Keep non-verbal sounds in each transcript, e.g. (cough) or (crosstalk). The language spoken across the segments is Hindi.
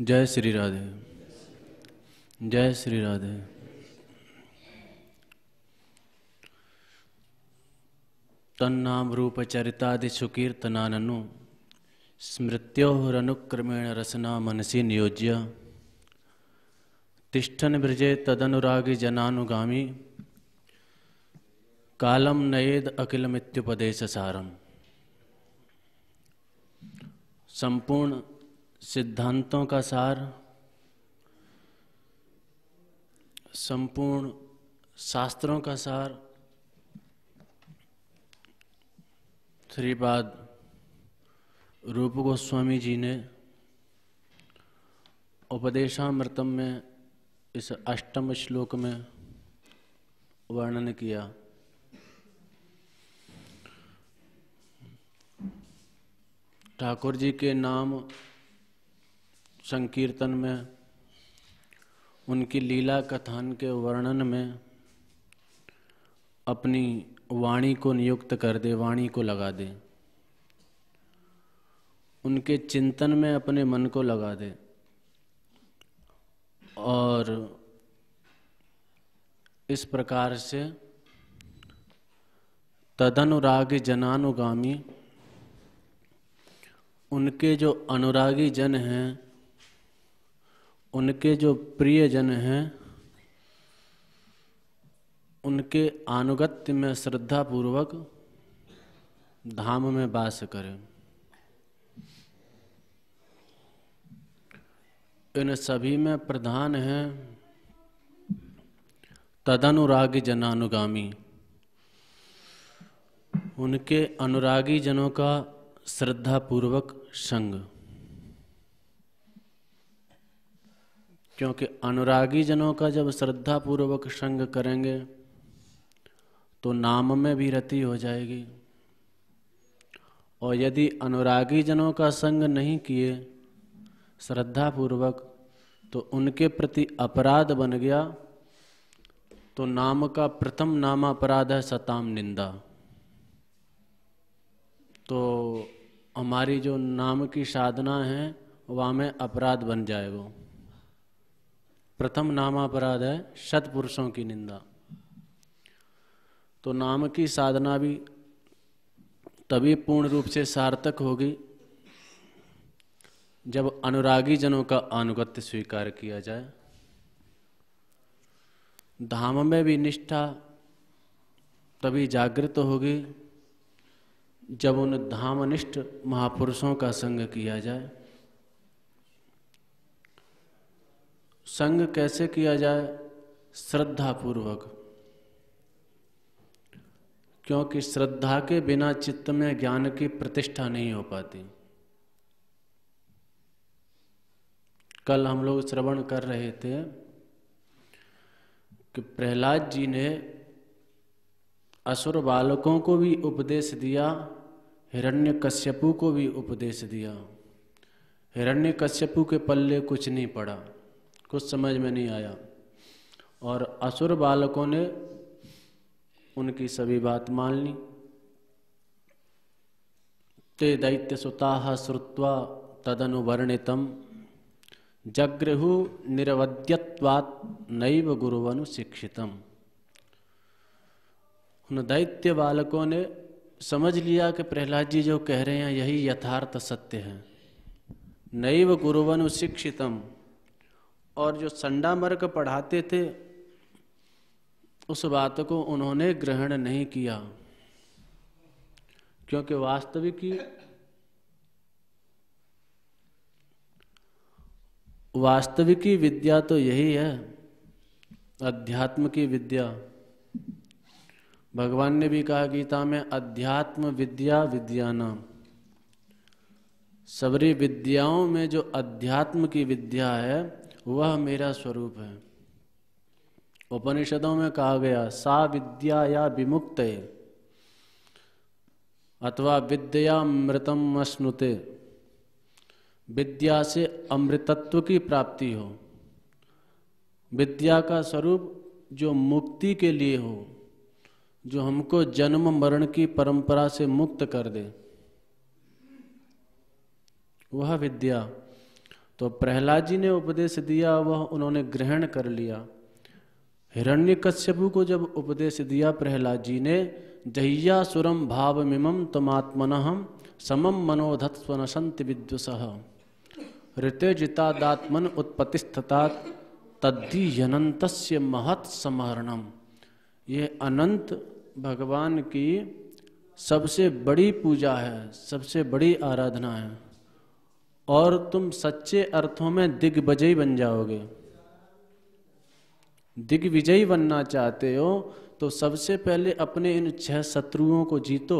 जय श्री राधे जय श्री राधे तन्नाम रूप चरितादि सुकीर्तनाननु स्मृत्योरनुक्रमेण रसना मनसी नियोज्य तिष्ठन ब्रजे तदनुरागी जनानुगामी कालम नएद अखिलमित्युपदेश सारम संपूर्ण सिद्धांतों का सार संपूर्ण शास्त्रों का सार श्रीपाद रूप गोस्वामी जी ने उपदेशामृतम में इस अष्टम श्लोक में वर्णन किया ठाकुर जी के नाम संकीर्तन में उनकी लीला कथान के वर्णन में अपनी वाणी को नियुक्त कर दे वाणी को लगा दे उनके चिंतन में अपने मन को लगा दे और इस प्रकार से तदनुराग जनानुगामी उनके जो अनुरागी जन हैं उनके जो प्रियजन हैं उनके आनुगत्य में श्रद्धा पूर्वक धाम में वास करें इन सभी में प्रधान हैं तदनुरागी जनानुगामी उनके अनुरागी जनों का श्रद्धा पूर्वक संग क्योंकि अनुरागी जनों का जब श्रद्धा पूर्वक संग करेंगे तो नाम में भी रति हो जाएगी और यदि अनुरागी जनों का संग नहीं किए श्रद्धा पूर्वक तो उनके प्रति अपराध बन गया तो नाम का प्रथम नाम अपराध है सताम निंदा तो हमारी जो नाम की साधना है वहाँ में अपराध बन जाएगा प्रथम नामापराध है शतपुरुषों की निंदा तो नाम की साधना भी तभी पूर्ण रूप से सार्थक होगी जब अनुरागी जनों का अनुगत्य स्वीकार किया जाए धाम में भी निष्ठा तभी जागृत होगी जब उन धामनिष्ठ महापुरुषों का संग किया जाए संग कैसे किया जाए श्रद्धा पूर्वक क्योंकि श्रद्धा के बिना चित्त में ज्ञान की प्रतिष्ठा नहीं हो पाती कल हम लोग श्रवण कर रहे थे कि प्रहलाद जी ने असुर बालकों को भी उपदेश दिया हिरण्य कश्यपु को भी उपदेश दिया हिरण्य कश्यपु के पल्ले कुछ नहीं पड़ा कुछ समझ में नहीं आया और असुर बालकों ने उनकी सभी बात मान ली ते दैत्य सुता श्रुवा तदनुवर्णित जग्रहु निरवद्यवात् नैव शिक्षितम उन दैत्य बालकों ने समझ लिया कि प्रहलाद जी जो कह रहे हैं यही यथार्थ सत्य है नैव शिक्षितम और जो संडामर्ग पढ़ाते थे उस बात को उन्होंने ग्रहण नहीं किया क्योंकि वास्तविक वास्तविक वास्तविकी विद्या तो यही है अध्यात्म की विद्या भगवान ने भी कहा गीता में अध्यात्म विद्या विद्या नाम सबरी विद्याओं में जो अध्यात्म की विद्या है वह मेरा स्वरूप है उपनिषदों में कहा गया सा विद्या या विमुक्त अथवा विद्या मृतम अश्नुते विद्या से अमृतत्व की प्राप्ति हो विद्या का स्वरूप जो मुक्ति के लिए हो जो हमको जन्म मरण की परंपरा से मुक्त कर दे वह विद्या तो प्रहलाद जी ने उपदेश दिया वह उन्होंने ग्रहण कर लिया हिरण्य कश्यपु को जब उपदेश दिया प्रहलाद जी ने जहिया सुरम भाव मिमम तमात्मनहम समम मनोधत्व नशंत विद्वस ऋतजितादात्मन उत्पतिस्थता तद्धि अनंत महत समरणम ये अनंत भगवान की सबसे बड़ी पूजा है सबसे बड़ी आराधना है और तुम सच्चे अर्थों में दिग्विजय बन जाओगे दिग्विजयी बनना चाहते हो तो सबसे पहले अपने इन छह शत्रुओं को जीतो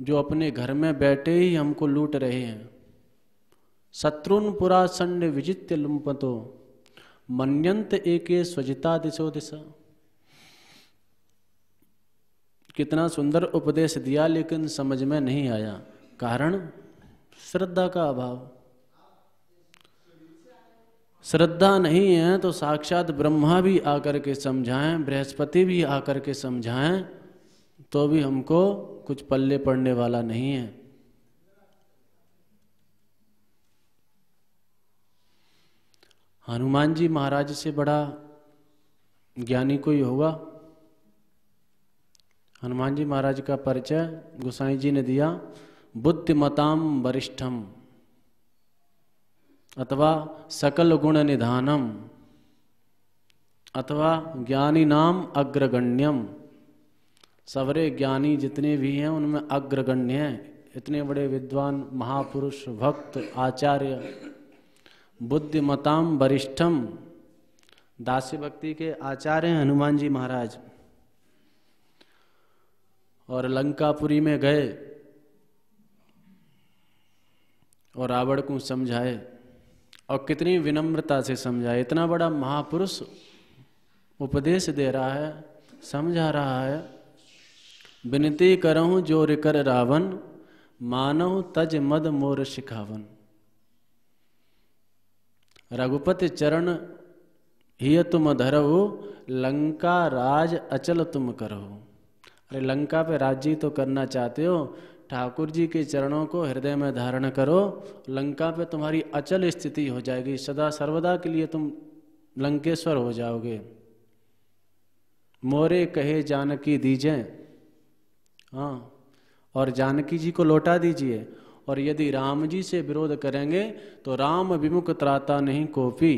जो अपने घर में बैठे ही हमको लूट रहे हैं शत्रुन पुरा संड विजित्य लुम्पतो मन्यंत एके स्वजिता दिशो दिशा कितना सुंदर उपदेश दिया लेकिन समझ में नहीं आया कारण श्रद्धा का अभाव श्रद्धा नहीं है तो साक्षात ब्रह्मा भी आकर के समझाएं बृहस्पति भी आकर के समझाएं तो भी हमको कुछ पल्ले पड़ने वाला नहीं है हनुमान जी महाराज से बड़ा ज्ञानी कोई होगा हनुमान जी महाराज का परिचय गोसाई जी ने दिया बुद्धिमताम वरिष्ठम अथवा सकल गुण निधानम अथवा ज्ञानी नाम अग्रगण्यम सवरे ज्ञानी जितने भी हैं उनमें अग्रगण्य हैं इतने बड़े विद्वान महापुरुष भक्त आचार्य बुद्धिमताम वरिष्ठम दासी भक्ति के आचार्य हनुमान जी महाराज और लंकापुरी में गए और रावण को समझाए और कितनी विनम्रता से समझाए इतना बड़ा महापुरुष उपदेश दे रहा है समझा रहा है विनती करहूँ जो रिकर रावण मानव तज मद मोर शिखावन रघुपति चरण ही तुम धरहु लंका राज अचल तुम करहु अरे लंका पे राज्य तो करना चाहते हो ठाकुर जी के चरणों को हृदय में धारण करो लंका पे तुम्हारी अचल स्थिति हो जाएगी सदा सर्वदा के लिए तुम लंकेश्वर हो जाओगे मोरे कहे जानकी दीजे हाँ और जानकी जी को लौटा दीजिए और यदि राम जी से विरोध करेंगे तो राम विमुख त्राता नहीं कोपी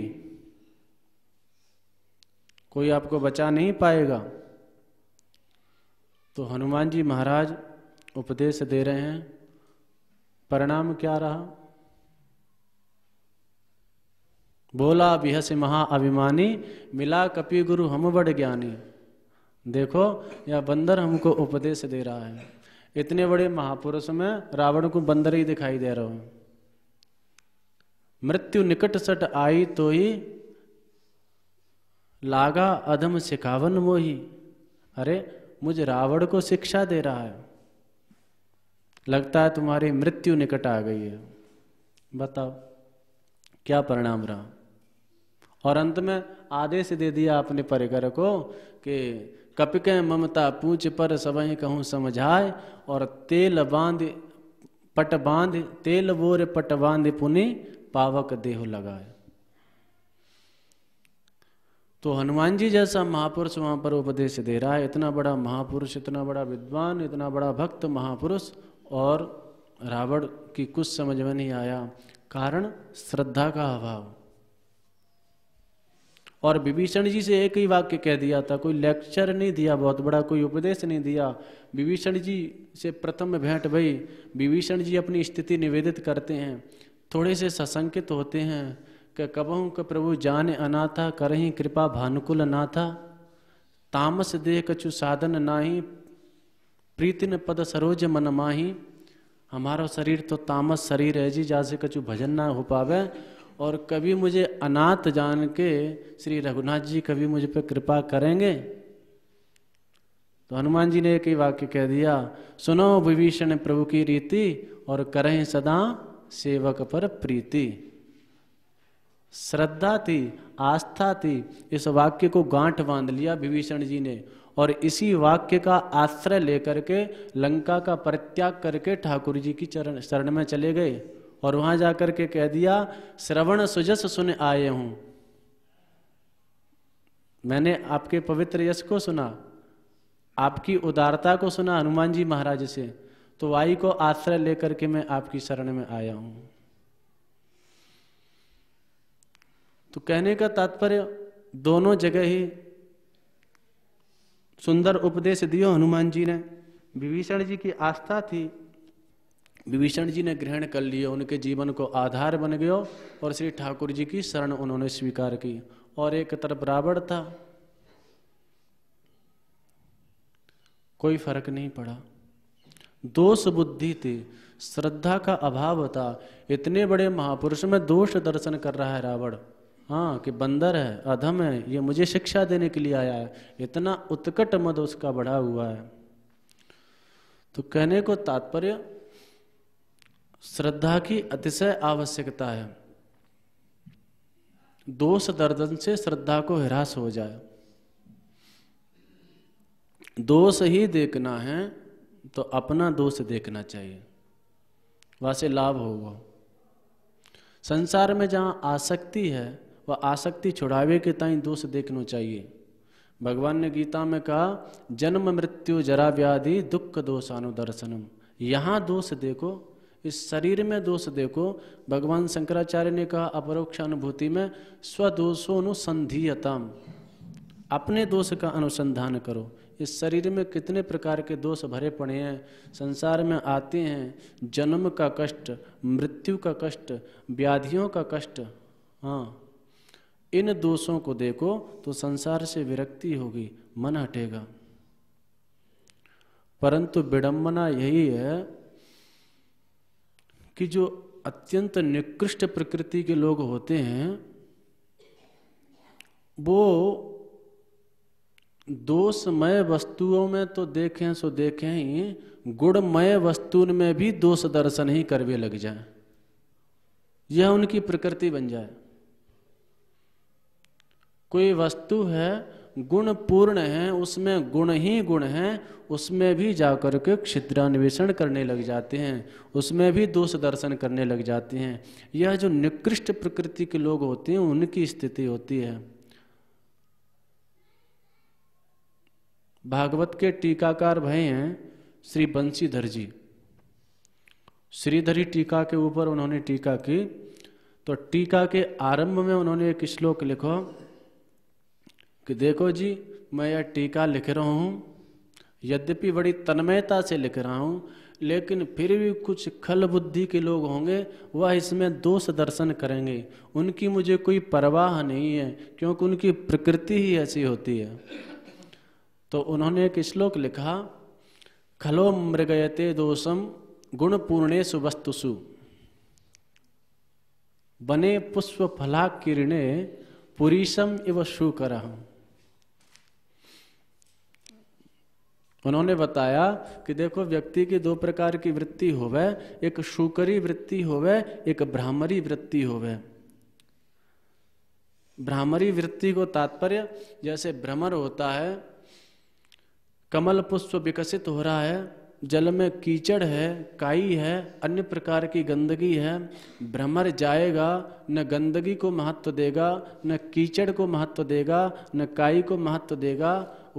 कोई आपको बचा नहीं पाएगा तो हनुमान जी महाराज उपदेश दे रहे हैं परिणाम क्या रहा बोला बिहस महा अभिमानी मिला कपि गुरु हम बड़ ज्ञानी देखो यह बंदर हमको उपदेश दे रहा है इतने बड़े महापुरुष में रावण को बंदर ही दिखाई दे रहा हूं मृत्यु निकट सट आई तो ही लागा अधम सिखावन मोही अरे मुझे रावण को शिक्षा दे रहा है लगता है तुम्हारी मृत्यु निकट आ गई है बताओ क्या परिणाम रहा और अंत में आदेश दे दिया अपने परिकर को कि कपिक ममता पूछ पर सबई कहूँ समझाए और तेल बांध पट बांध तेल बोर पट बांध पुनि पावक देह लगाए तो हनुमान जी जैसा महापुरुष वहां पर उपदेश दे रहा है इतना बड़ा महापुरुष इतना बड़ा विद्वान इतना बड़ा भक्त महापुरुष और रावण की कुछ समझ में नहीं आया कारण श्रद्धा का अभाव और विभीषण जी से एक ही वाक्य कह दिया था कोई लेक्चर नहीं दिया बहुत बड़ा कोई उपदेश नहीं दिया विभीषण जी से प्रथम भेंट भई विभीषण जी अपनी स्थिति निवेदित करते हैं थोड़े से सशंकित होते हैं कि कबहू क प्रभु जान अनाथा करहीं कृपा भानुकुल नाथा तामस देह कछु साधन नाही प्रीति ने पद सरोज मन माही हमारा शरीर तो तामस शरीर है जी जहाँ कचु भजन ना हो पावे और कभी मुझे अनाथ जान के श्री रघुनाथ जी कभी मुझ पर कृपा करेंगे तो हनुमान जी ने एक ही वाक्य कह दिया सुनो विभीषण प्रभु की रीति और करें सदा सेवक पर प्रीति श्रद्धा थी आस्था थी इस वाक्य को गांठ बांध लिया विभीषण जी ने और इसी वाक्य का आश्रय लेकर के लंका का परित्याग करके ठाकुर जी की चरण शरण में चले गए और वहां जाकर के कह दिया श्रवण सुजस सुन आए हूं मैंने आपके पवित्र यश को सुना आपकी उदारता को सुना हनुमान जी महाराज से तो वाई को आश्रय लेकर के मैं आपकी शरण में आया हूं तो कहने का तात्पर्य दोनों जगह ही सुंदर उपदेश दियो हनुमान जी ने विभीषण जी की आस्था थी विभीषण जी ने ग्रहण कर लिया उनके जीवन को आधार बन गयो और श्री ठाकुर जी की शरण उन्होंने स्वीकार की और एक तरफ रावण था कोई फर्क नहीं पड़ा दोष बुद्धि थी श्रद्धा का अभाव था इतने बड़े महापुरुष में दोष दर्शन कर रहा है रावण हाँ कि बंदर है अधम है ये मुझे शिक्षा देने के लिए आया है इतना उत्कट मद उसका बढ़ा हुआ है तो कहने को तात्पर्य श्रद्धा की अतिशय आवश्यकता है दोष दर्दन से श्रद्धा को हिरास हो जाए दोष ही देखना है तो अपना दोष देखना चाहिए वासे से लाभ होगा संसार में जहां आसक्ति है वह आसक्ति छुड़ावे के ताई दोष देखना चाहिए भगवान ने गीता में कहा जन्म मृत्यु जरा व्याधि दुख दोषानुदर्शनम यहाँ दोष देखो इस शरीर में दोष देखो भगवान शंकराचार्य ने कहा अपरोक्ष अनुभूति में स्वदोषोनुसंधीयताम अपने दोष का अनुसंधान करो इस शरीर में कितने प्रकार के दोष भरे पड़े हैं संसार में आते हैं जन्म का कष्ट मृत्यु का कष्ट व्याधियों का कष्ट हाँ इन दोषों को देखो तो संसार से विरक्ति होगी मन हटेगा परंतु विडंबना यही है कि जो अत्यंत निकृष्ट प्रकृति के लोग होते हैं वो दोषमय वस्तुओं में तो देखें सो देखें ही गुणमय वस्तु में भी दोष दर्शन ही करवे लग जाए यह उनकी प्रकृति बन जाए कोई वस्तु है गुण पूर्ण है उसमें गुण ही गुण है उसमें भी जाकर के क्षिद्रन्वेषण करने लग जाते हैं उसमें भी दोष दर्शन करने लग जाते हैं यह जो निकृष्ट प्रकृति के लोग होते हैं उनकी स्थिति होती है भागवत के टीकाकार भय हैं श्री बंशीधर जी श्रीधरी टीका के ऊपर उन्होंने टीका की तो टीका के आरंभ में उन्होंने एक श्लोक लिखो कि देखो जी मैं यह टीका लिख रहा हूँ यद्यपि बड़ी तन्मयता से लिख रहा हूँ लेकिन फिर भी कुछ खल बुद्धि के लोग होंगे वह इसमें दोष दर्शन करेंगे उनकी मुझे कोई परवाह नहीं है क्योंकि उनकी प्रकृति ही ऐसी होती है तो उन्होंने एक श्लोक लिखा खलो मृगयते दोषम गुण पूर्णे सुवस्तुसु बने पुष्प फला पुरीशम इव शुकर उन्होंने बताया कि देखो व्यक्ति की दो प्रकार की वृत्ति होवे एक शुकरी वृत्ति होवे एक भ्रामरी वृत्ति होवे भ्रामरी वृत्ति को तात्पर्य जैसे भ्रमर होता है कमल पुष्प विकसित हो रहा है जल में कीचड़ है काई है अन्य प्रकार की गंदगी है भ्रमर जाएगा न गंदगी को महत्व देगा न कीचड़ को महत्व देगा न काई को महत्व देगा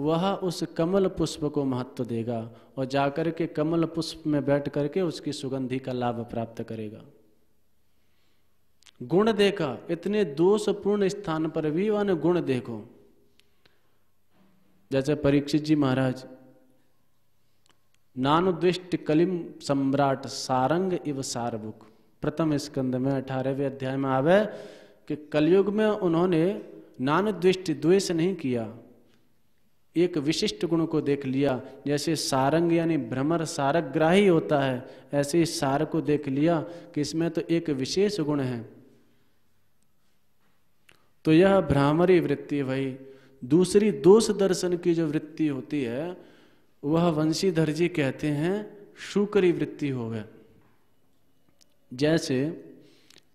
वह उस कमल पुष्प को महत्व देगा और जाकर के कमल पुष्प में बैठ करके उसकी सुगंधि का लाभ प्राप्त करेगा गुण देखा इतने दोषपूर्ण स्थान पर भी वन गुण देखो जैसे परीक्षित जी महाराज नानुद्विष्ट कलिम सम्राट सारंग इव सारबुक प्रथम स्कंद में अठारहवें अध्याय में आवे कि कलयुग में उन्होंने नानुद्विष्ट द्वेष नहीं किया एक विशिष्ट गुण को देख लिया जैसे सारंग यानी भ्रमर सारक ग्राही होता है ऐसे सार को देख लिया कि इसमें तो एक विशेष गुण है तो यह भ्रामरी वृत्ति वही दूसरी दोष दर्शन की जो वृत्ति होती है वह वंशीधर जी कहते हैं शुकरी वृत्ति हो गए जैसे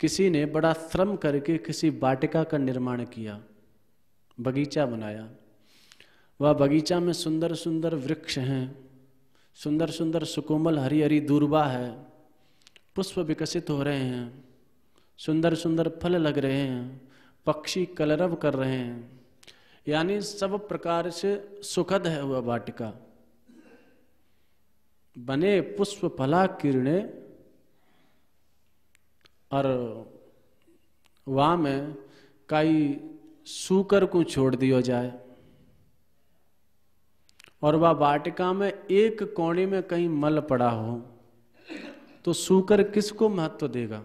किसी ने बड़ा श्रम करके किसी वाटिका का निर्माण किया बगीचा बनाया वह बगीचा में सुंदर सुंदर वृक्ष हैं सुंदर सुंदर सुकोमल हरी हरी दूरबा है पुष्प विकसित हो रहे हैं सुंदर सुंदर फल लग रहे हैं पक्षी कलरव कर रहे हैं यानी सब प्रकार से सुखद है वह वाटिका बने पुष्प फला किरणे और वहाँ में कई सूकर को छोड़ दिया जाए और वह वाटिका में एक कोणे में कहीं मल पड़ा हो तो सूकर किसको महत्व देगा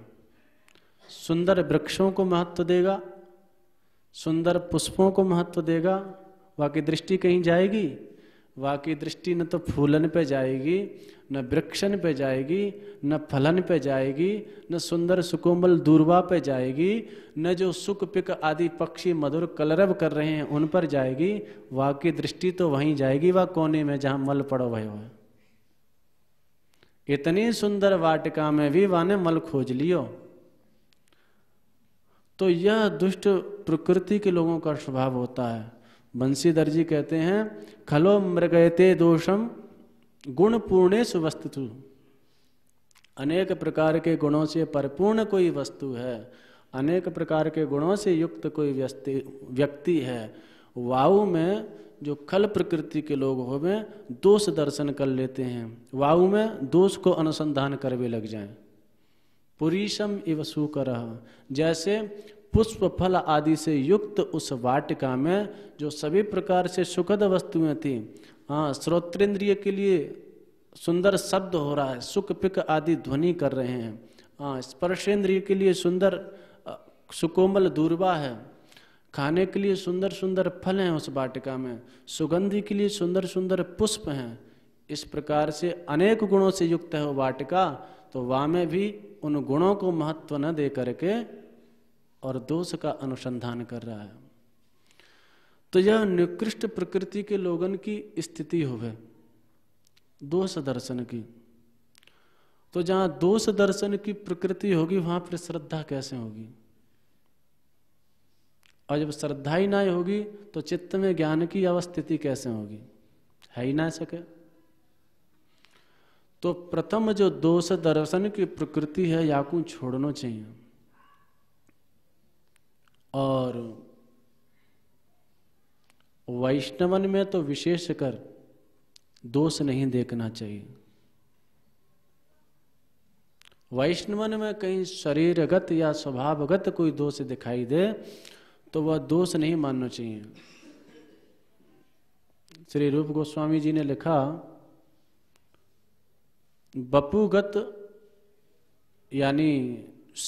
सुंदर वृक्षों को महत्व देगा सुंदर पुष्पों को महत्व देगा वह की दृष्टि कहीं जाएगी की दृष्टि न तो फूलन पे जाएगी न वृक्षन पे जाएगी न फलन पे जाएगी न सुंदर सुकोमल दूरवा पे जाएगी न जो सुख पिक आदि पक्षी मधुर कलरव कर रहे हैं उन पर जाएगी की दृष्टि तो वहीं जाएगी वह कोने में जहाँ मल पड़ो वह है इतनी सुंदर वाटिका में भी वाने मल खोज लियो तो यह दुष्ट प्रकृति के लोगों का स्वभाव होता है बंसीधर जी कहते हैं खलो मृगते दोषम गुण पूर्णे सुवस्तु अनेक प्रकार के गुणों से परिपूर्ण कोई वस्तु है अनेक प्रकार के गुणों से युक्त कोई व्यक्ति व्यक्ति है वाऊ में जो खल प्रकृति के लोग हो में दोष दर्शन कर लेते हैं वाऊ में दोष को अनुसंधान करवे लग जाएं पुरीशम इव सुकर जैसे पुष्प फल आदि से युक्त उस वाटिका में जो सभी प्रकार से सुखद वस्तुएं थीं हाँ श्रोत्रेंद्रिय के लिए सुंदर शब्द हो रहा है सुख पिक आदि ध्वनि कर रहे हैं हाँ स्पर्शेंद्रिय के लिए सुंदर सुकोमल दूरबा है खाने के लिए सुंदर सुंदर फल हैं उस वाटिका में सुगंधि के लिए सुंदर सुंदर पुष्प हैं इस प्रकार से अनेक गुणों से युक्त है वो वाटिका तो में भी उन गुणों को महत्व न दे करके और दोष का अनुसंधान कर रहा है तो यह निकृष्ट प्रकृति के लोगन की स्थिति होवे दोष दर्शन की तो जहां दोष दर्शन की प्रकृति होगी वहां पर श्रद्धा कैसे होगी और जब श्रद्धा ही ना होगी तो चित्त में ज्ञान की अवस्थिति कैसे होगी है ही ना सके तो प्रथम जो दोष दर्शन की प्रकृति है याकू छोड़ना चाहिए और वैष्णवन में तो विशेषकर दोष नहीं देखना चाहिए वैष्णवन में कहीं शरीरगत या स्वभावगत कोई दोष दिखाई दे तो वह दोष नहीं मानना चाहिए श्री रूप गोस्वामी जी ने लिखा बपूगत यानी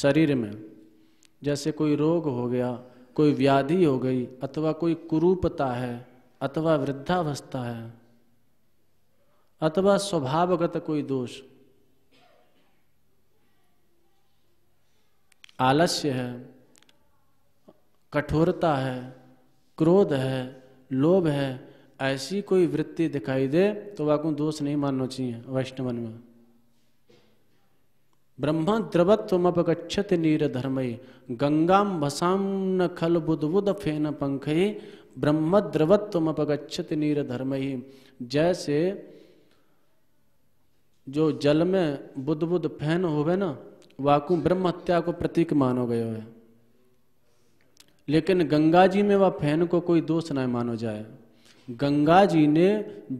शरीर में जैसे कोई रोग हो गया कोई व्याधि हो गई अथवा कोई कुरूपता है अथवा वृद्धावस्था है अथवा स्वभावगत कोई दोष आलस्य है कठोरता है क्रोध है लोभ है ऐसी कोई वृत्ति दिखाई दे तो वाकू दोष नहीं मानना चाहिए वैष्णवन में ब्रह्म द्रवत्वमपगछत नीर धर्मय गंगा भसाम न खल बुदबुद फेन पंख ब्रह्म द्रवत्वमपगछत नीर धर्मय जैसे जो जल में बुद्ध बुद्ध फैन होवे ना वाकू ब्रह्म हत्या को प्रतीक मानो गयो है लेकिन गंगा जी में वह फैन को कोई दोष न मानो जाए गंगा जी ने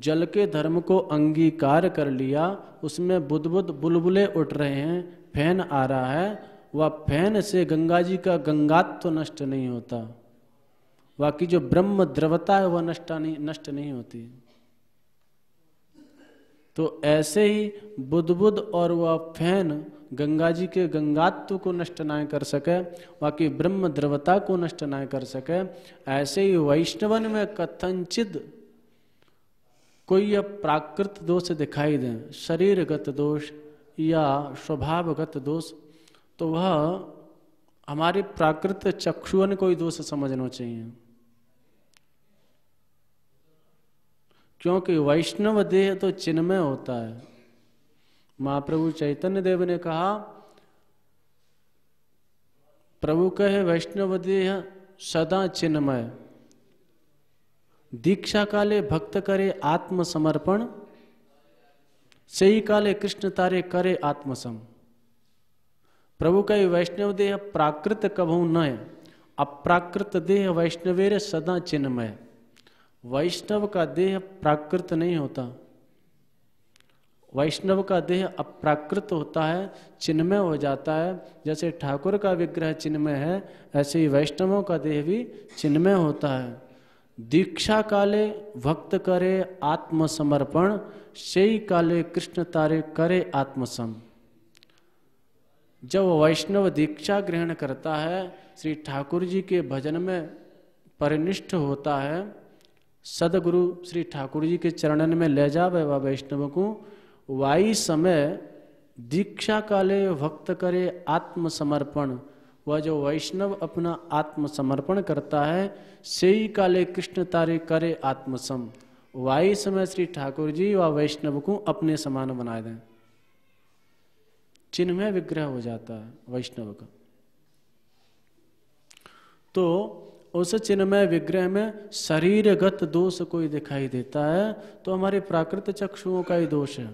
जल के धर्म को अंगीकार कर लिया उसमें बुद बुलबुले उठ रहे हैं फैन आ रहा है वह फैन से गंगा जी का गंगात्व तो नष्ट नहीं होता बाकी जो ब्रह्म द्रवता है वह नष्ट नहीं नष्ट नहीं होती तो ऐसे ही बुद्ध बुद्ध और वह फैन गंगा जी के गंगात्व को नष्ट ना कर सके बाकी ब्रह्म द्रवता को नष्ट ना कर सके ऐसे ही वैष्णवन में कथनचित कोई यह प्राकृत दोष दिखाई दे शरीरगत दोष या स्वभावगत दोष तो वह हमारे प्राकृत चक्षुअन कोई दोष समझना चाहिए क्योंकि वैष्णव देह तो चिन्मय होता है महाप्रभु चैतन्य देव ने कहा प्रभु कहे वैष्णव देह सदा चिन्मय दीक्षा काले भक्त करे आत्मसमर्पण सही काले कृष्ण तारे करे आत्मसम प्रभु कहे वैष्णव देह प्राकृत कभ न अप्राकृत देह वैष्णवेर सदा चिन्मय वैष्णव का देह प्राकृत नहीं होता वैष्णव का देह अप्राकृत होता है चिन्हमय हो जाता है जैसे ठाकुर का विग्रह चिन्हमय है ऐसे ही वैष्णवों का देह भी चिन्हमय होता है दीक्षा काले भक्त करे आत्मसमर्पण सेई काले कृष्ण तारे करे आत्मसम जब वैष्णव दीक्षा ग्रहण करता है श्री ठाकुर जी के भजन में परिनिष्ठ होता है सदगुरु श्री ठाकुर जी के चरणन में ले जा वा वैष्णव को वाई समय दीक्षा काले भक्त करे आत्मसमर्पण वह जो वैष्णव अपना आत्मसमर्पण करता है सेई काले कृष्ण तारे करे आत्मसम वाई समय श्री ठाकुर जी व वैष्णव को अपने समान बनाए दें चिन्ह में विग्रह हो जाता है वैष्णव का तो उस चिन्हमय विग्रह में शरीरगत दोष कोई दिखाई देता है तो हमारे प्राकृत चक्षुओं का ही दोष है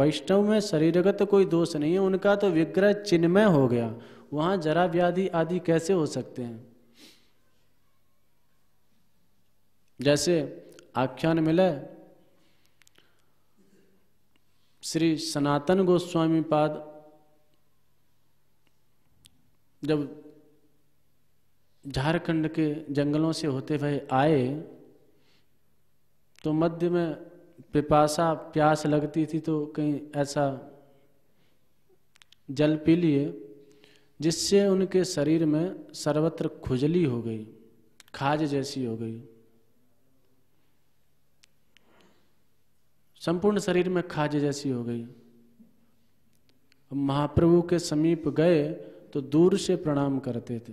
वैष्णव में शरीरगत कोई दोष नहीं है उनका तो विग्रह चिन्हमय हो गया वहां जरा व्याधि आदि कैसे हो सकते हैं जैसे आख्यान मिले श्री सनातन गोस्वामी पाद जब झारखंड के जंगलों से होते हुए आए तो मध्य में पिपासा प्यास लगती थी तो कहीं ऐसा जल पी लिए जिससे उनके शरीर में सर्वत्र खुजली हो गई खाज जैसी हो गई संपूर्ण शरीर में खाज जैसी हो गई महाप्रभु के समीप गए तो दूर से प्रणाम करते थे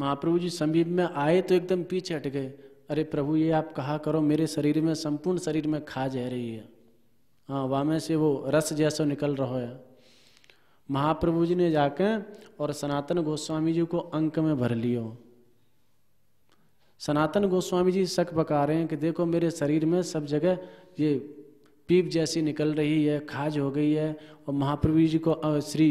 महाप्रभु जी समीप में आए तो एकदम पीछे हट गए अरे प्रभु ये आप कहा करो मेरे शरीर में संपूर्ण शरीर में खा जा रही है हाँ वामे में से वो रस जैसा निकल रहा है महाप्रभु जी ने जाके और सनातन गोस्वामी जी को अंक में भर लियो सनातन गोस्वामी जी शक पका रहे हैं कि देखो मेरे शरीर में सब जगह ये पीप जैसी निकल रही है खाज हो गई है और महाप्रभु जी को श्री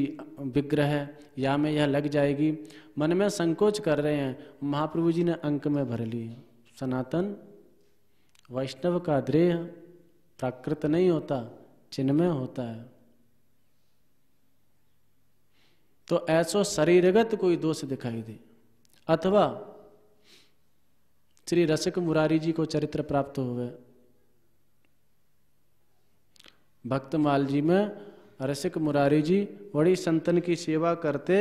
विग्रह या में यह लग जाएगी मन में संकोच कर रहे हैं महाप्रभु जी ने अंक में भर ली सनातन वैष्णव का देह प्राकृत नहीं होता चिन्हमय होता है तो ऐसो शरीरगत कोई दोष दिखाई दे अथवा श्री रसिक मुरारी जी को चरित्र प्राप्त हो गए भक्तमाल जी में रसिक मुरारी जी बड़ी संतन की सेवा करते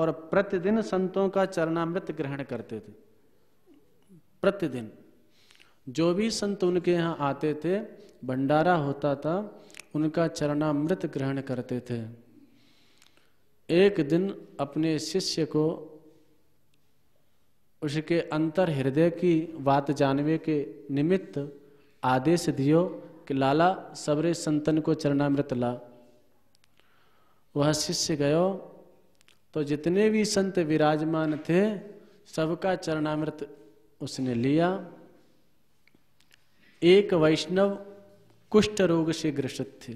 और प्रतिदिन संतों का चरणामृत ग्रहण करते थे प्रतिदिन जो भी संत उनके यहाँ आते थे भंडारा होता था उनका चरणामृत ग्रहण करते थे एक दिन अपने शिष्य को उसके अंतर हृदय की बात जानवे के निमित्त आदेश दियो कि लाला सबरे संतन को चरणामृत ला वह शिष्य गयो तो जितने भी संत विराजमान थे सबका चरणामृत उसने लिया एक वैष्णव कुष्ठ रोग से ग्रसित थे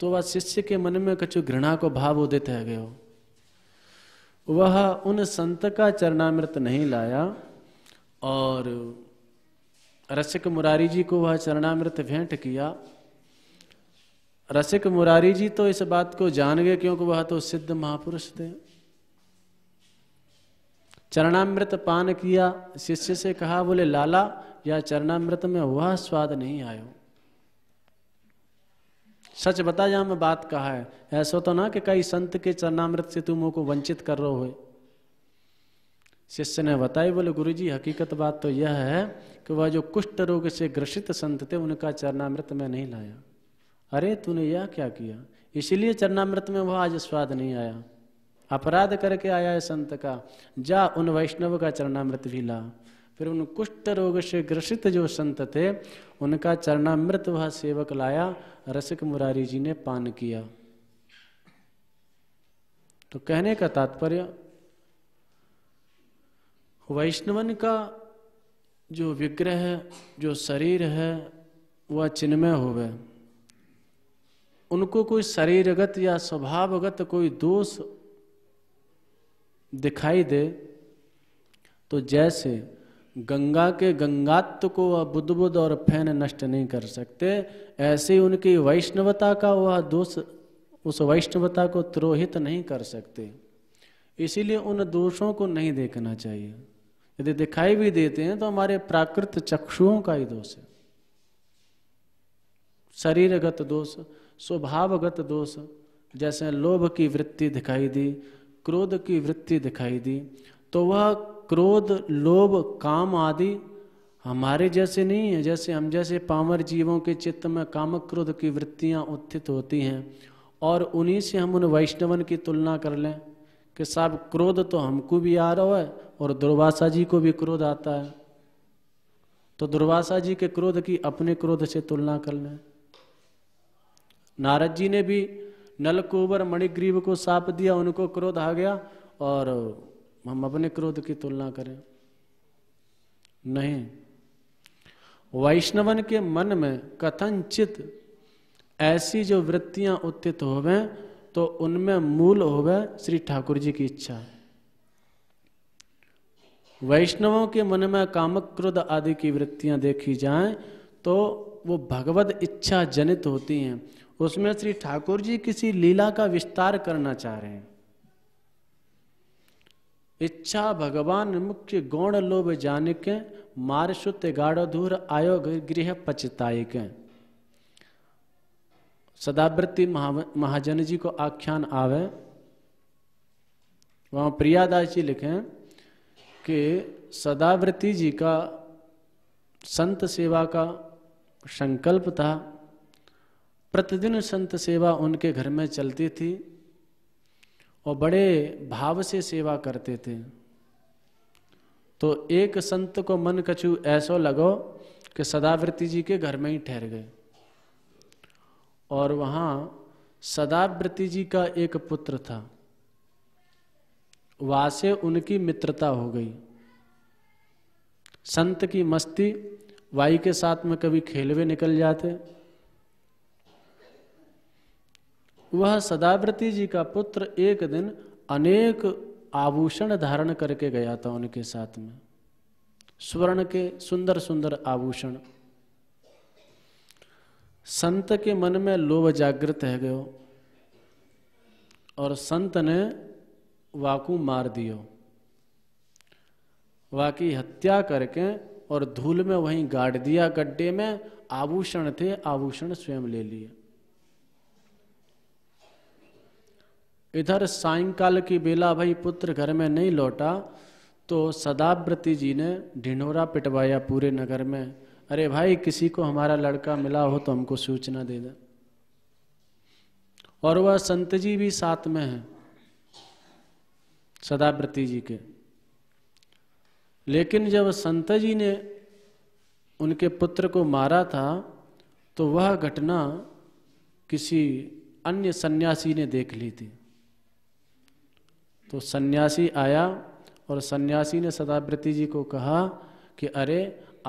तो वह शिष्य के मन में कछु घृणा को भाव उदित है गयो वह उन संत का चरणामृत नहीं लाया और रसिक मुरारी जी को वह चरणामृत भेंट किया रसिक मुरारी जी तो इस बात को जान गए क्योंकि वह तो सिद्ध महापुरुष थे चरणामृत पान किया शिष्य से कहा बोले लाला या चरणामृत में वह स्वाद नहीं आयो सच बता जा मैं बात कहा है ऐसा तो ना कि कई संत के चरणामृत से तुम को वंचित कर रहे हो शिष्य ने बताई बोले गुरु जी हकीकत बात तो यह है कि वह जो कुष्ठ रोग से ग्रसित संत थे उनका चरणामृत में नहीं लाया अरे तूने यह क्या किया इसलिए चरणामृत में वह आज स्वाद नहीं आया अपराध करके आया है संत का जा उन वैष्णव का चरणामृत भी ला फिर उन कुष्ठ रोग से ग्रसित जो संत थे उनका चरणामृत वह सेवक लाया रसिक मुरारी जी ने पान किया तो कहने का तात्पर्य वैष्णवन का जो विग्रह है जो शरीर है वह चिन्मय होवे उनको कोई शरीरगत या स्वभावगत कोई दोष दिखाई दे तो जैसे गंगा के गंगात्व को वह बुद्ध बुद्ध और फैन नष्ट नहीं कर सकते ऐसे उनकी वैष्णवता का वह दोष उस वैष्णवता को त्रोहित नहीं कर सकते इसीलिए उन दोषों को नहीं देखना चाहिए यदि दिखाई भी देते हैं तो हमारे प्राकृत चक्षुओं का ही दोष है शरीरगत दोष स्वभावगत दोष जैसे लोभ की वृत्ति दिखाई दी क्रोध की वृत्ति दिखाई दी तो वह क्रोध लोभ काम आदि हमारे जैसे नहीं है जैसे हम जैसे पामर जीवों के चित्त में काम क्रोध की वृत्तियाँ उत्थित होती हैं और उन्हीं से हम उन वैष्णवन की तुलना कर लें कि साहब क्रोध तो हमको भी आ रहा है और दुर्वासा जी को भी क्रोध आता है तो दुर्वासा जी के क्रोध की अपने क्रोध से तुलना कर लें नारद जी ने भी नलकुबर मणिग्रीव को साप दिया उनको क्रोध आ गया और हम अपने क्रोध की तुलना करें नहीं वैष्णवन के मन में कथनचित ऐसी जो वृत्तियां उत्थित होवे तो उनमें मूल होवे श्री ठाकुर जी की इच्छा है वैष्णवों के मन में कामक क्रोध आदि की वृत्तियां देखी जाएं तो वो भगवत इच्छा जनित होती हैं उसमें श्री ठाकुर जी किसी लीला का विस्तार करना चाह रहे हैं इच्छा भगवान मुख्य गौण लोभ जान के मार सुत गाढ़धूर आयो गृह पचताय के सदावृत्ति महाजन जी को आख्यान आवे वहां प्रियादास जी लिखे कि सदावृत्ति जी का संत सेवा का संकल्प था प्रतिदिन संत सेवा उनके घर में चलती थी और बड़े भाव से सेवा करते थे तो एक संत को मन कछु ऐसा लगो कि सदावृत्ति जी के घर में ही ठहर गए और वहाँ सदावृत्ति जी का एक पुत्र था वहां से उनकी मित्रता हो गई संत की मस्ती वाई के साथ में कभी खेलवे निकल जाते वह सदाव्रती जी का पुत्र एक दिन अनेक आभूषण धारण करके गया था उनके साथ में स्वर्ण के सुंदर सुंदर आभूषण संत के मन में लोभ जागृत है गयो और संत ने वाकू मार दियो वाकी हत्या करके और धूल में वहीं गाड़ दिया गड्ढे में आभूषण थे आभूषण स्वयं ले लिए इधर सायंकाल की बेला भाई पुत्र घर में नहीं लौटा तो सदाव्रति जी ने ढिंढोरा पिटवाया पूरे नगर में अरे भाई किसी को हमारा लड़का मिला हो तो हमको सूचना दे दे और वह संत जी भी साथ में हैं सदाव्रति जी के लेकिन जब संत जी ने उनके पुत्र को मारा था तो वह घटना किसी अन्य सन्यासी ने देख ली थी तो सन्यासी आया और सन्यासी ने सदाव्रति जी को कहा कि अरे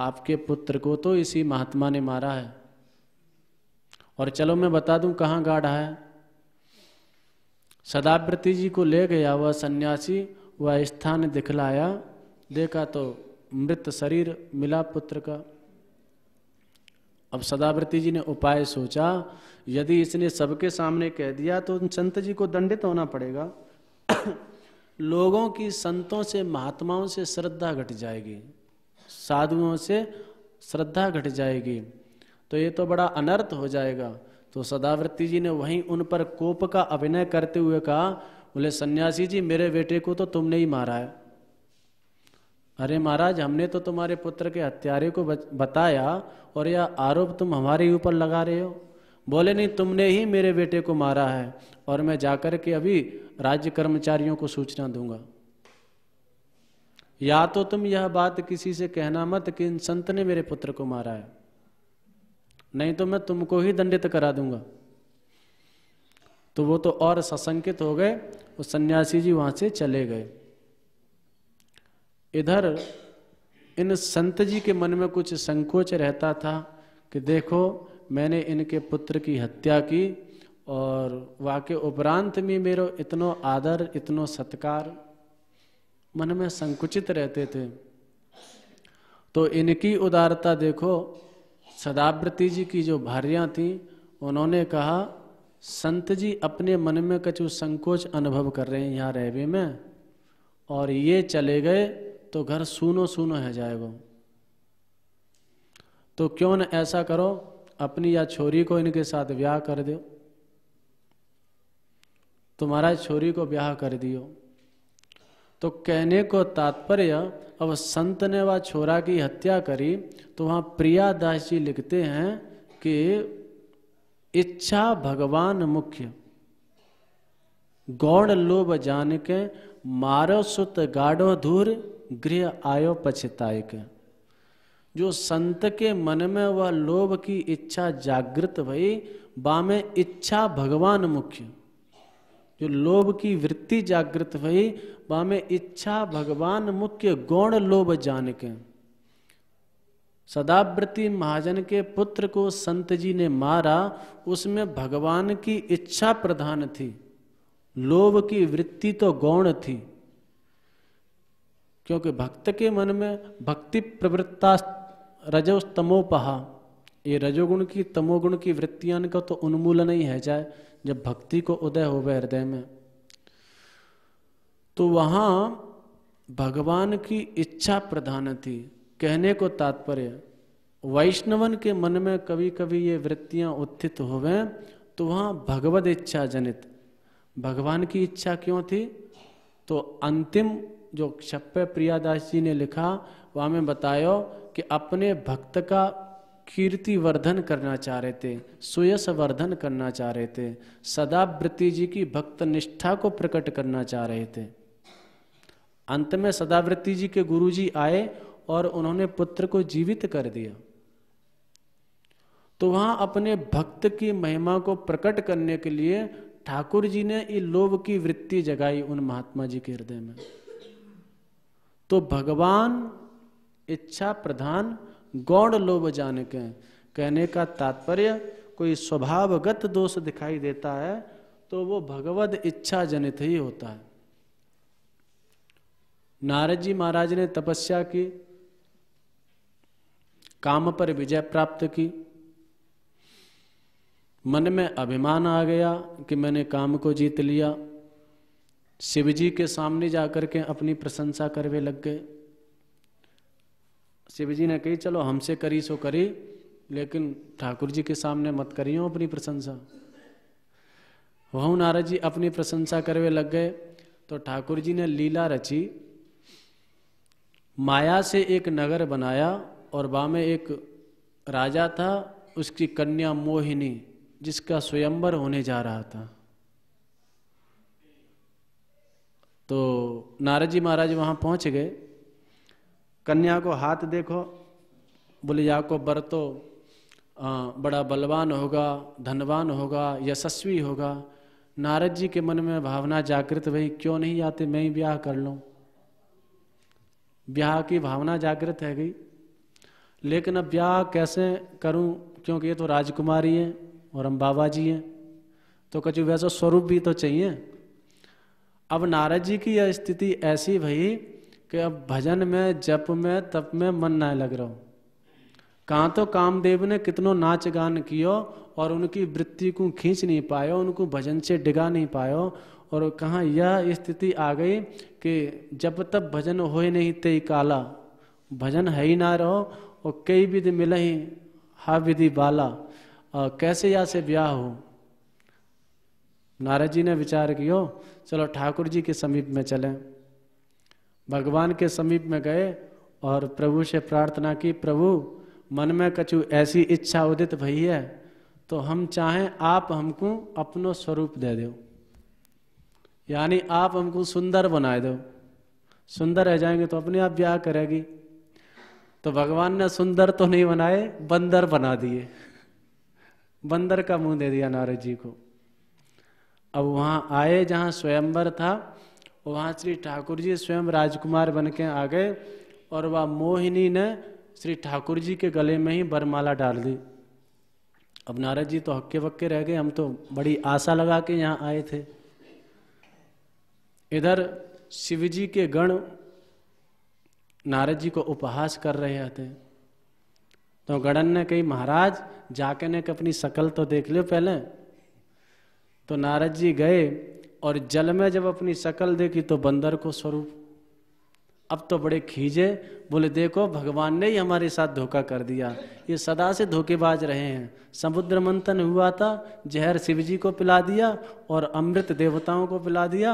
आपके पुत्र को तो इसी महात्मा ने मारा है और चलो मैं बता दूं कहाँ गाढ़ा है सदाव्रति जी को ले गया वह सन्यासी वह स्थान दिखलाया देखा तो मृत शरीर मिला पुत्र का अब सदाव्रति जी ने उपाय सोचा यदि इसने सबके सामने कह दिया तो संत जी को दंडित होना पड़ेगा (coughs) लोगों की संतों से महात्माओं से श्रद्धा घट जाएगी साधुओं से श्रद्धा घट जाएगी तो ये तो बड़ा अनर्थ हो जाएगा तो सदावृत्ति जी ने वहीं उन पर कोप का अभिनय करते हुए कहा बोले सन्यासी जी मेरे बेटे को तो तुमने ही मारा है अरे महाराज हमने तो तुम्हारे पुत्र के हत्यारे को बताया और यह आरोप तुम हमारे ऊपर लगा रहे हो बोले नहीं तुमने ही मेरे बेटे को मारा है और मैं जाकर के अभी राज्य कर्मचारियों को सूचना दूंगा या तो तुम यह बात किसी से कहना मत कि इन संत ने मेरे पुत्र को मारा है नहीं तो मैं तुमको ही दंडित करा दूंगा तो वो तो और सशंकित हो गए वो सन्यासी जी वहां से चले गए इधर इन संत जी के मन में कुछ संकोच रहता था कि देखो मैंने इनके पुत्र की हत्या की और वाक्य उपरांत में मेरो इतनो आदर इतनो सत्कार मन में संकुचित रहते थे तो इनकी उदारता देखो सदाव्रती जी की जो भार्या थी उन्होंने कहा संत जी अपने मन में कचु संकोच अनुभव कर रहे हैं यहाँ रहवे में और ये चले गए तो घर सुनो सूनो है जाएगा तो क्यों न ऐसा करो अपनी या छोरी को इनके साथ ब्याह कर दो तुम्हारा छोरी को ब्याह कर दियो तो कहने को तात्पर्य अब संत ने वह छोरा की हत्या करी तो वहाँ प्रिया दास जी लिखते हैं कि इच्छा भगवान मुख्य गौण लोभ जान के मारो सुत गाढ़ो धूर गृह आयो पछताए के जो संत के मन में वह लोभ की इच्छा जागृत भई बामे इच्छा भगवान मुख्य जो लोभ की वृत्ति जागृत हुई वह में इच्छा भगवान मुख्य गौण लोभ जान के सदावृति महाजन के पुत्र को संत जी ने मारा उसमें भगवान की इच्छा प्रधान थी लोभ की वृत्ति तो गौण थी क्योंकि भक्त के मन में भक्ति प्रवृत्ता रजोस्तमोपहा ये रजोगुण की तमोगुण की वृत्तियां का तो उन्मूलन ही है चाहे जब भक्ति को उदय हो गए हृदय में तो वहां भगवान की इच्छा प्रधान थी कहने को तात्पर्य वैष्णवन के मन में कभी कभी ये वृत्तियां उत्थित होवे तो वहाँ भगवत इच्छा जनित भगवान की इच्छा क्यों थी तो अंतिम जो छप्पे प्रियादास जी ने लिखा वहां में बतायो कि अपने भक्त का कीर्ति वर्धन करना चाह रहे थे सुयस वर्धन करना चाह रहे थे वृत्ति जी की भक्त निष्ठा को प्रकट करना चाह रहे थे अंत में सदावृत्ति जी के गुरु जी आए और उन्होंने पुत्र को जीवित कर दिया तो वहां अपने भक्त की महिमा को प्रकट करने के लिए ठाकुर जी ने ये लोभ की वृत्ति जगाई उन महात्मा जी के हृदय में तो भगवान इच्छा प्रधान गौड़ लोभ जान के कहने का तात्पर्य कोई स्वभावगत दोष दिखाई देता है तो वो भगवत इच्छा जनित ही होता है नारद जी महाराज ने तपस्या की काम पर विजय प्राप्त की मन में अभिमान आ गया कि मैंने काम को जीत लिया शिवजी के सामने जाकर के अपनी प्रशंसा करवे लग गए शिव जी ने कही चलो हमसे करी सो करी लेकिन ठाकुर जी के सामने मत करियो अपनी प्रशंसा वह नारद जी अपनी प्रशंसा करवे लग गए तो ठाकुर जी ने लीला रची माया से एक नगर बनाया और वहाँ में एक राजा था उसकी कन्या मोहिनी जिसका स्वयंवर होने जा रहा था तो नारद जी महाराज वहाँ पहुंच गए कन्या को हाथ देखो बोले को बरतो बड़ा बलवान होगा धनवान होगा यशस्वी होगा नारद जी के मन में भावना जागृत भाई क्यों नहीं आते मैं ही ब्याह कर लूँ ब्याह की भावना जागृत है गई लेकिन अब ब्याह कैसे करूं क्योंकि ये तो राजकुमारी है और हम बाबा जी हैं तो कचु वैसा स्वरूप भी तो चाहिए अब नारद जी की यह स्थिति ऐसी भई कि अब भजन में जप में तप में मन ना लग रहा कहाँ तो कामदेव ने कितनो नाच गान कियो और उनकी वृत्ति को खींच नहीं पायो उनको भजन से डिगा नहीं पायो और कहाँ यह स्थिति आ गई कि जब तब भजन हो नहीं ते काला भजन है ही ना रहो और कई विधि मिले ही हा विधि बाला आ, कैसे या से ब्याह हो नारद जी ने विचार कियो चलो ठाकुर जी के समीप में चलें भगवान के समीप में गए और प्रभु से प्रार्थना की प्रभु मन में कछु ऐसी इच्छा उदित भई है तो हम चाहें आप हमको अपनो स्वरूप दे दो यानी आप हमको सुंदर बनाए दो सुंदर रह जाएंगे तो अपने आप ब्याह करेगी तो भगवान ने सुंदर तो नहीं बनाए बंदर बना दिए बंदर का मुंह दे दिया नारद जी को अब वहां आए जहां स्वयंवर था वहाँ श्री ठाकुर जी स्वयं राजकुमार बन के आ गए और वह मोहिनी ने श्री ठाकुर जी के गले में ही बरमाला डाल दी अब नारद जी तो हक्के वक्के रह गए हम तो बड़ी आशा लगा के यहाँ आए थे इधर शिव जी के गण नारद जी को उपहास कर रहे थे तो गणन ने कही महाराज जाके ने अपनी शकल तो देख लो पहले तो नारद जी गए और जल में जब अपनी शकल देखी तो बंदर को स्वरूप अब तो बड़े खींचे बोले देखो भगवान ने ही हमारे साथ धोखा कर दिया ये सदा से धोखेबाज रहे हैं समुद्र मंथन हुआ था जहर शिव जी को पिला दिया और अमृत देवताओं को पिला दिया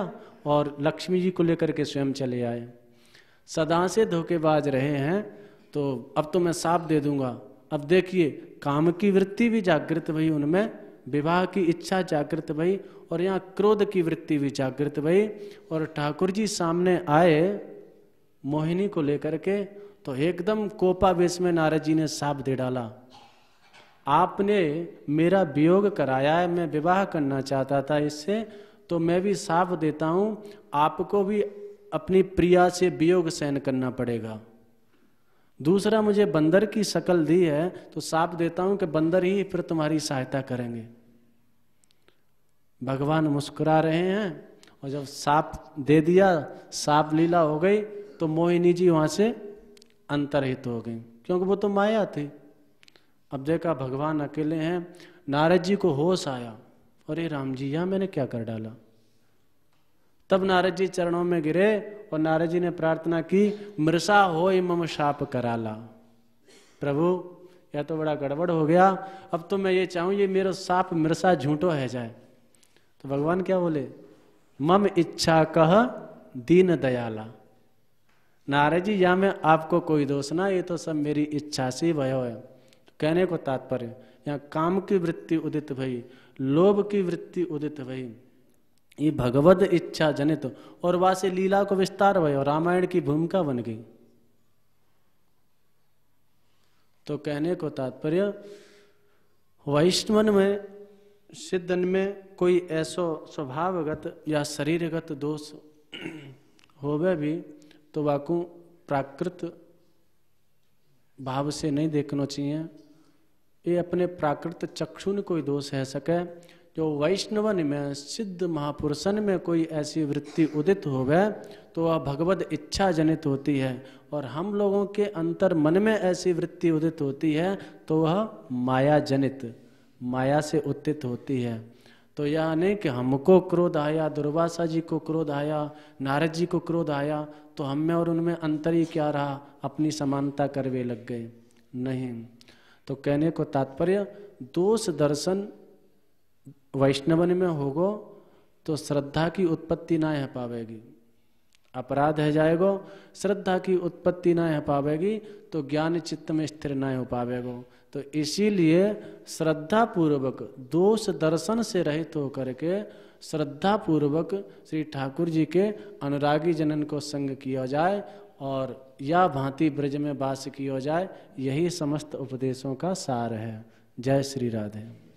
और लक्ष्मी जी को लेकर के स्वयं चले आए सदा से धोखेबाज रहे हैं तो अब तो मैं साफ दे दूंगा अब देखिए काम की वृत्ति भी जागृत हुई उनमें विवाह की इच्छा जागृत भई और यहाँ क्रोध की वृत्ति भी जागृत भई और ठाकुर जी सामने आए मोहिनी को लेकर के तो एकदम कोपावेश में नारद जी ने साप दे डाला आपने मेरा वियोग कराया है मैं विवाह करना चाहता था इससे तो मैं भी साफ देता हूँ आपको भी अपनी प्रिया से वियोग सहन करना पड़ेगा दूसरा मुझे बंदर की शक्ल दी है तो साप देता हूं कि बंदर ही फिर तुम्हारी सहायता करेंगे भगवान मुस्कुरा रहे हैं और जब साप दे दिया साप लीला हो गई तो मोहिनी जी वहाँ से अंतरहित हो गई क्योंकि वो तो माया थी अब देखा भगवान अकेले हैं नारद जी को होश आया अरे राम जी यहाँ मैंने क्या कर डाला तब नारद जी चरणों में गिरे और नारद जी ने प्रार्थना की मृषा हो मम शाप कराला प्रभु यह तो बड़ा गड़बड़ हो गया अब तो मैं ये चाहूं ये मेरा साप मृषा झूठो है जाए तो भगवान क्या बोले मम इच्छा कह दीन दयाला नारद जी या मैं आपको कोई दोष ना ये तो सब मेरी इच्छा से भय है कहने को तात्पर्य यहाँ काम की वृत्ति उदित भई लोभ की वृत्ति उदित भई ये भगवत इच्छा जनित और वहां से लीला को विस्तार हुए और रामायण की भूमिका बन गई तो कहने को तात्पर्य वैष्णवन में सिद्धन में कोई ऐसो स्वभावगत या शरीरगत दोष होवे भी तो वाकू प्राकृत भाव से नहीं देखना चाहिए ये अपने प्राकृत चक्षुन कोई दोष है सके जो वैष्णवन में सिद्ध महापुरुषन में कोई ऐसी वृत्ति उदित हो गए तो वह भगवत इच्छा जनित होती है और हम लोगों के अंतर मन में ऐसी वृत्ति उदित होती है तो वह माया जनित माया से उत्तित होती है तो यह नहीं कि हमको क्रोध आया दुर्वासा जी को क्रोध आया नारद जी को क्रोध आया तो हम में और उनमें अंतर ही क्या रहा अपनी समानता करवे लग गए नहीं तो कहने को तात्पर्य दोष दर्शन वैष्णवन में होगो तो श्रद्धा की उत्पत्ति ना यह पावेगी अपराध है जाएगो श्रद्धा की उत्पत्ति ना यह पावेगी तो ज्ञान चित्त में स्थिर ना हो पावेगो तो इसीलिए श्रद्धा पूर्वक दोष दर्शन से रहित होकर के श्रद्धा पूर्वक श्री ठाकुर जी के अनुरागी जनन को संग किया जाए और या भांति ब्रज में वास किया जाए यही समस्त उपदेशों का सार है जय श्री राधे